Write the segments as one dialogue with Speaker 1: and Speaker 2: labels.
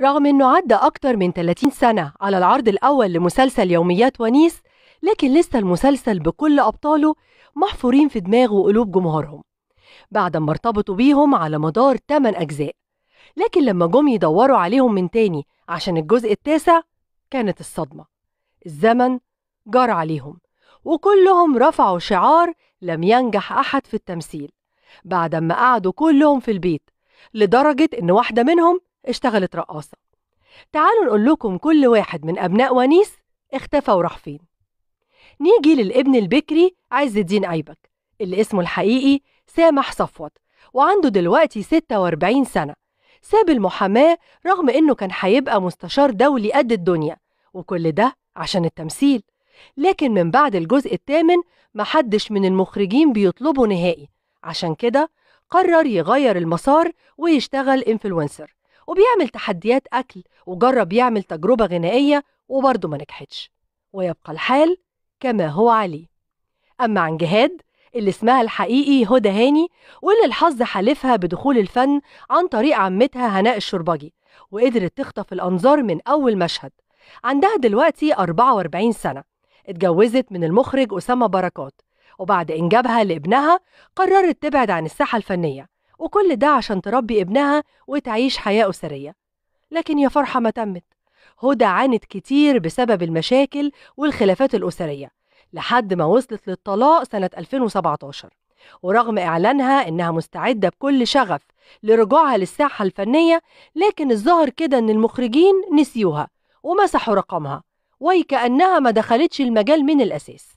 Speaker 1: رغم أنه عدى أكتر من 30 سنة على العرض الأول لمسلسل يوميات ونيس لكن لسه المسلسل بكل أبطاله محفورين في دماغ وقلوب جمهورهم بعد ما ارتبطوا بيهم على مدار 8 أجزاء لكن لما جم يدوروا عليهم من تاني عشان الجزء التاسع كانت الصدمة الزمن جار عليهم وكلهم رفعوا شعار لم ينجح أحد في التمثيل بعد ما قعدوا كلهم في البيت لدرجة إن واحدة منهم اشتغلت رقاصة تعالوا نقول لكم كل واحد من أبناء ونيس اختفى وراح فين نيجي للابن البكري عز الدين أيبك اللي اسمه الحقيقي سامح صفوت وعنده دلوقتي 46 سنة ساب المحاماة رغم إنه كان هيبقى مستشار دولي قد الدنيا وكل ده عشان التمثيل لكن من بعد الجزء الثامن محدش من المخرجين بيطلبه نهائي عشان كده قرر يغير المسار ويشتغل انفلونسر وبيعمل تحديات أكل وجرب يعمل تجربة غنائية وبرضه ما نجحتش ويبقى الحال كما هو عليه أما عن جهاد اللي اسمها الحقيقي هدى هاني واللي الحظ حالفها بدخول الفن عن طريق عمتها هناء الشربجي وقدرت تخطف الأنظار من أول مشهد عندها دلوقتي 44 سنة اتجوزت من المخرج أسامة بركات وبعد إنجابها لابنها قررت تبعد عن الساحة الفنية وكل ده عشان تربي ابنها وتعيش حياة أسرية لكن يا فرحة ما تمت هدى عانت كتير بسبب المشاكل والخلافات الأسرية لحد ما وصلت للطلاق سنة 2017 ورغم إعلانها إنها مستعدة بكل شغف لرجوعها للساحة الفنية لكن الظاهر كده إن المخرجين نسيوها ومسحوا رقمها وكأنها ما دخلتش المجال من الأساس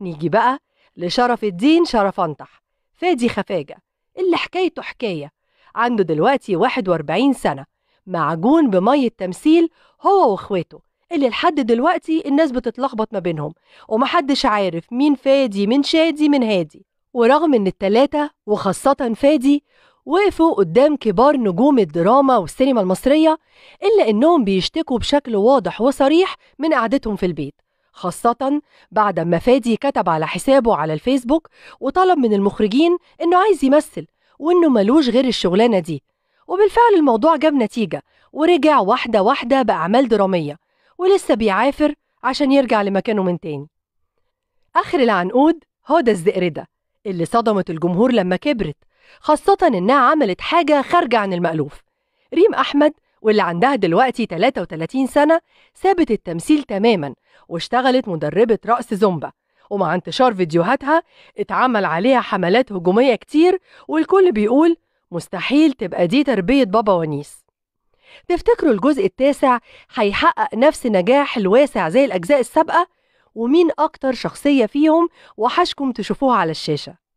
Speaker 1: نيجي بقى لشرف الدين شرف أنطح فادي خفاجة اللي حكايته حكاية عنده دلوقتي 41 سنة معجون بمية تمثيل هو واخواته اللي لحد دلوقتي الناس بتتلخبط ما بينهم ومحدش عارف مين فادي من شادي من هادي ورغم ان التلاتة وخاصة فادي وقفوا قدام كبار نجوم الدراما والسينما المصرية إلا إنهم بيشتكوا بشكل واضح وصريح من قعدتهم في البيت خاصة بعد ما فادي كتب على حسابه على الفيسبوك وطلب من المخرجين إنه عايز يمثل وإنه ملوش غير الشغلانة دي وبالفعل الموضوع جاب نتيجة ورجع واحدة واحدة بأعمال درامية ولسه بيعافر عشان يرجع لمكانه من تاني آخر العنقود هدى الزئردة اللي صدمت الجمهور لما كبرت خاصة إنها عملت حاجة خارجة عن المألوف ريم أحمد واللي عندها دلوقتي 33 سنة سابت التمثيل تماما واشتغلت مدربة رقص زومبا ومع انتشار فيديوهاتها اتعمل عليها حملات هجومية كتير والكل بيقول مستحيل تبقى دي تربية بابا ونيس تفتكروا الجزء التاسع هيحقق نفس نجاح الواسع زي الأجزاء السابقة ومين أكتر شخصية فيهم وحشكم تشوفوها على الشاشة